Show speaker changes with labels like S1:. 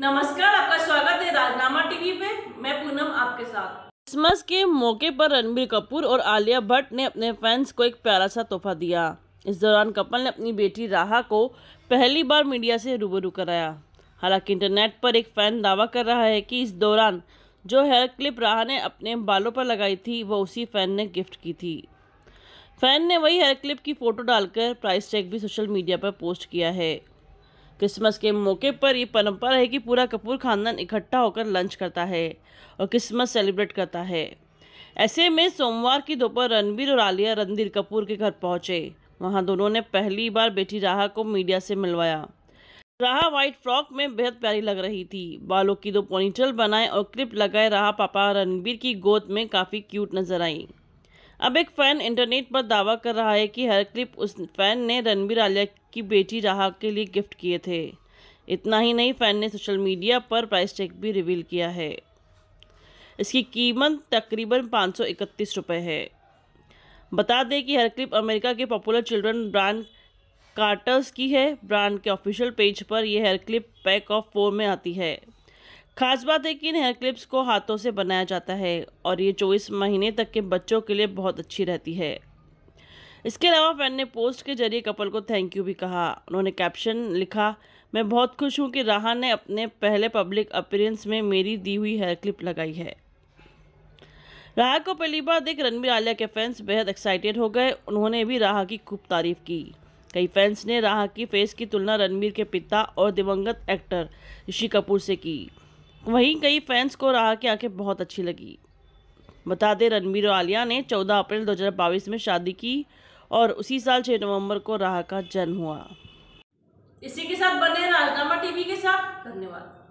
S1: नमस्कार आपका स्वागत है राजनामा टीवी पे मैं पूनम आपके साथ क्रिसमस के मौके पर रणबीर कपूर और आलिया भट्ट ने अपने फैंस को एक प्यारा सा तोहफा दिया इस दौरान कपल ने अपनी बेटी राहा को पहली बार मीडिया से रूबरू कराया हालांकि इंटरनेट पर एक फैन दावा कर रहा है कि इस दौरान जो हेयर क्लिप राहा ने अपने बालों पर लगाई थी वो उसी फैन ने गिफ्ट की थी फैन ने वही हेयर क्लिप की फ़ोटो डालकर प्राइस टैग भी सोशल मीडिया पर पोस्ट किया है क्रिसमस के मौके पर ये परंपरा है कि पूरा कपूर खानदान इकट्ठा होकर लंच करता है और क्रिसमस सेलिब्रेट करता है ऐसे में सोमवार की दोपहर रणबीर और आलिया रणधीर कपूर के घर पहुंचे वहां दोनों ने पहली बार बेटी राहा को मीडिया से मिलवाया राहा व्हाइट फ्रॉक में बेहद प्यारी लग रही थी बालों की दो पोनीटल बनाए और क्लिप लगाए राहा पापा रणबीर की गोद में काफ़ी क्यूट नजर आई अब एक फ़ैन इंटरनेट पर दावा कर रहा है कि हर क्लिप उस फ़ैन ने रणबीर आलिया की बेटी राहा के लिए गिफ्ट किए थे इतना ही नहीं फ़ैन ने सोशल मीडिया पर प्राइस टैग भी रिवील किया है इसकी कीमत तकरीबन पाँच सौ इकतीस रुपये है बता दें कि हर क्लिप अमेरिका के पॉपुलर चिल्ड्रन ब्रांड कार्टर्स की है ब्रांड के ऑफिशियल पेज पर यह hair clip pack of four में आती है खास बात है कि इन हेयर क्लिप्स को हाथों से बनाया जाता है और ये चौबीस महीने तक के बच्चों के लिए बहुत अच्छी रहती है इसके अलावा फैन ने पोस्ट के जरिए कपल को थैंक यू भी कहा उन्होंने कैप्शन लिखा मैं बहुत खुश हूँ कि राहा ने अपने पहले पब्लिक अपीरेंस में मेरी दी हुई हेयर क्लिप लगाई है राहा को पहली बार देख रणबीर आलिया के फैंस बेहद एक्साइटेड हो गए उन्होंने भी राहा की खूब तारीफ की कई फैंस ने राहा की फेस की तुलना रणबीर के पिता और दिवंगत एक्टर ऋषि कपूर से की वहीं कई फैंस को राह की आंखें बहुत अच्छी लगी बता दें रणबीर और आलिया ने 14 अप्रैल 2022 में शादी की और उसी साल 6 नवंबर को राह का जन्म हुआ
S2: इसी के साथ बने राजनामा टीवी के साथ धन्यवाद